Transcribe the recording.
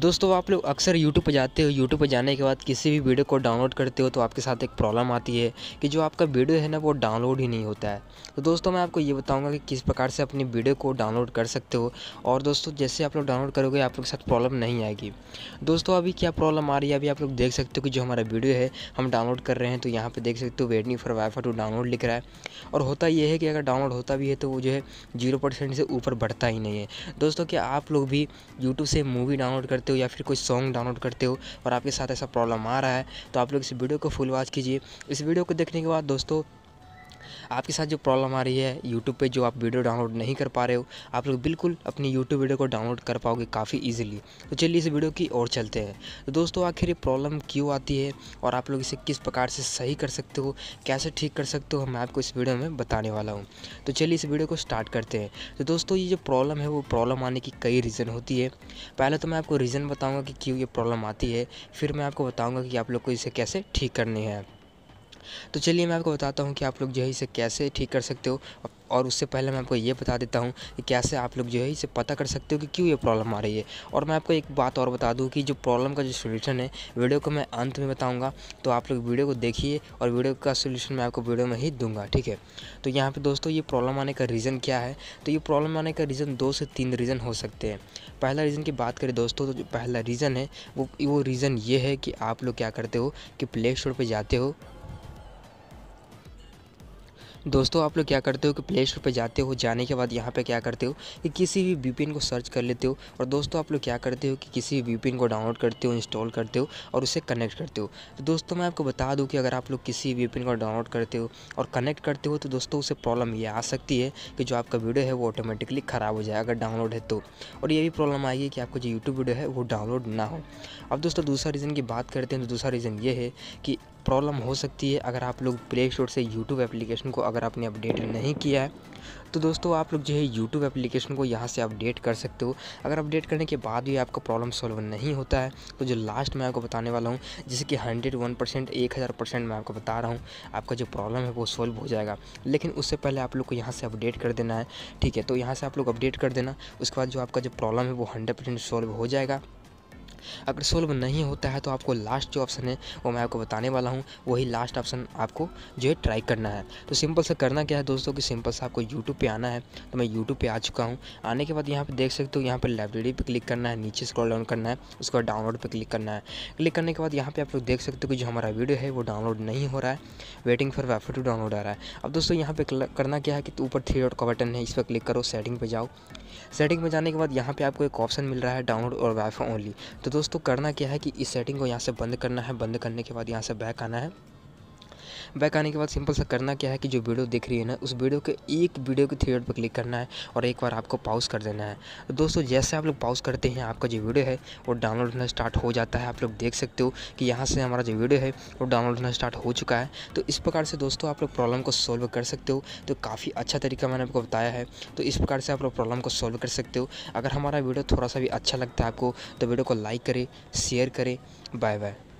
दोस्तों आप लोग अक्सर YouTube पर जाते हो YouTube पर जाने के बाद किसी भी वीडियो को डाउनलोड करते हो तो आपके साथ एक प्रॉब्लम आती है कि जो आपका वीडियो है ना वो डाउनलोड ही नहीं होता है तो दोस्तों मैं आपको ये बताऊंगा कि किस प्रकार से अपनी वीडियो को डाउनलोड कर सकते हो और दोस्तों जैसे आप लोग डाउनलोड करोगे आप लोग के साथ प्रॉब्लम नहीं आएगी दोस्तों अभी क्या प्रॉब्लम आ रही है अभी आप लोग देख सकते हो कि जो हमारा वीडियो है हम डाउनलोड कर रहे हैं तो यहाँ पर देख सकते हो waiting for wifi to download लिख रहा है और होता यह है कि अगर डाउनलोड होता भी है तो वो जो है जीरो से ऊपर बढ़ता ही नहीं है दोस्तों क्या आप लोग भी यूट्यूब से मूवी डाउनलोड करते हो या फिर कोई सॉन्ग डाउनलोड करते हो और आपके साथ ऐसा प्रॉब्लम आ रहा है तो आप लोग इस वीडियो को फुल वॉच कीजिए इस वीडियो को देखने के बाद दोस्तों आपके साथ जो प्रॉब्लम आ रही है यूट्यूब पे जो आप वीडियो डाउनलोड नहीं कर पा रहे हो आप लोग बिल्कुल अपनी यूट्यूब वीडियो को डाउनलोड कर पाओगे काफ़ी ईजिली तो चलिए इस वीडियो की ओर चलते हैं तो दोस्तों आखिर ये प्रॉब्लम क्यों आती है और आप लोग इसे किस प्रकार से सही कर सकते हो कैसे ठीक कर सकते हो मैं आपको इस वीडियो में बताने वाला हूँ तो चलिए इस वीडियो को स्टार्ट करते हैं तो दोस्तों ये जो प्रॉब्लम है वो प्रॉब्लम आने की कई रीज़न होती है पहले तो मैं आपको रीज़न बताऊँगा कि क्यों ये प्रॉब्लम आती है फिर मैं आपको बताऊँगा कि आप लोग को इसे कैसे ठीक करनी है तो चलिए मैं आपको बताता हूँ कि आप लोग जो है इसे कैसे ठीक कर सकते हो और उससे पहले मैं आपको ये बता देता हूँ कि कैसे आप लोग जो है इसे पता कर सकते हो कि क्यों ये प्रॉब्लम आ रही है और मैं आपको एक बात और बता दूँ कि जो प्रॉब्लम का जो सोल्यूशन है वीडियो को मैं अंत में बताऊँगा तो आप लोग वीडियो को देखिए और वीडियो का सोल्यूशन मैं आपको वीडियो में ही दूंगा ठीक है तो यहाँ पर दोस्तों ये प्रॉब्लम आने का रीज़न क्या है तो ये प्रॉब्लम आने का रीज़न दो से तीन रीज़न हो सकते हैं पहला रीज़न की बात करें दोस्तों तो जो पहला रीज़न है वो वो रीज़न ये है कि आप लोग क्या करते हो कि प्ले स्टोर पर जाते हो दोस्तों आप लोग क्या करते हो कि प्ले स्टोर पर जाते हो जाने के बाद यहाँ पे क्या करते हो कि किसी भी वी को सर्च कर लेते हो और दोस्तों आप लोग क्या करते हो कि किसी भी वी को डाउनलोड करते हो इंस्टॉल करते हो और उसे कनेक्ट करते हो तो दोस्तों मैं आपको बता दूँ कि अगर आप लोग किसी वीपीएन को डाउनलोड करते हो और कनेक्ट करते हो तो दोस्तों उसे प्रॉब्लम ये आ सकती है कि जो आपका वीडियो है वो ऑटोमेटिकली ख़राब हो जाए अगर डाउनलोड है तो और ये भी प्रॉब्लम आई है कि आपका जो यूट्यूब वीडियो है वो डाउनलोड ना हो अब दोस्तों दूसरा रीज़न की बात करते हैं तो दूसरा रीज़न ये है कि प्रॉब्लम हो सकती है अगर आप लोग प्ले स्टोर से यूट्यूब एप्लीकेशन को अगर आपने अपडेट नहीं किया है तो दोस्तों आप लोग जो है यूट्यूब एप्लीकेशन को यहाँ से अपडेट कर सकते हो अगर अपडेट करने के बाद भी आपका प्रॉब्लम सॉल्व नहीं होता है तो जो लास्ट मैं आपको बताने वाला हूँ जैसे कि हंड्रेड वन परसेंट एक हज़ार परसेंट मैं आपको बता रहा हूँ आपका जो प्रॉब्लम है वो सॉल्व हो जाएगा लेकिन उससे पहले आप लोग को यहाँ से अपडेट कर देना है ठीक है तो यहाँ से आप लोग अपडेट कर देना उसके बाद जो आपका जो प्रॉब्लम है वो हंड्रेड परसेंट सॉल्व हो जाएगा अगर सोल्व नहीं होता है तो आपको लास्ट जो ऑप्शन है वो मैं आपको बताने वाला हूँ वही लास्ट ऑप्शन आपको जो है ट्राई करना है तो सिंपल से करना क्या है दोस्तों कि सिंपल से आपको यूट्यूब पर आना है तो मैं यूट्यूब पर आ चुका हूँ आने के बाद यहाँ पर देख सकते हो यहाँ पर लाइब्रेरी पर क्लिक करना है नीचे स्क्रॉल डाउन करना है उसके बाद डाउनलोड पर क्लिक करना है क्लिक करने के बाद यहाँ पर आप लोग देख सकते हो कि जो हमारा वीडियो है वो डाउनलोड नहीं हो रहा है waiting for wifi to download आ रहा है अब दोस्तों यहाँ पर करना क्या है कि ऊपर थ्री डॉट का बटन है इस पर क्लिक करो सेटिंग पर जाओ सेटिंग में जाने के बाद यहाँ पे आपको एक ऑप्शन मिल रहा है डाउनलोड और वाईफाई ओनली तो दोस्तों करना क्या है कि इस सेटिंग को यहाँ से बंद करना है बंद करने के बाद यहाँ से बैक आना है बैक आने के बाद सिंपल सा करना क्या है कि जो वीडियो देख रही है ना उस वीडियो के एक वीडियो के थ्री पर क्लिक करना है और एक बार आपको पाउस कर देना है तो दोस्तों जैसे आप लोग पाउस करते हैं आपका जो वीडियो है वो डाउनलोड होना स्टार्ट हो जाता है आप लोग देख सकते हो कि यहाँ से हमारा जो वीडियो है वो डाउनलोड होना स्टार्ट हो चुका है तो इस प्रकार से दोस्तों आप लोग प्रॉब्लम को सोल्व कर सकते हो तो काफ़ी अच्छा तरीका मैंने आपको बताया है तो इस प्रकार से आप लोग प्रॉब्लम को सोल्व कर सकते हो अगर हमारा वीडियो थोड़ा सा भी अच्छा लगता है आपको तो वीडियो को लाइक करें शेयर करें बाय बाय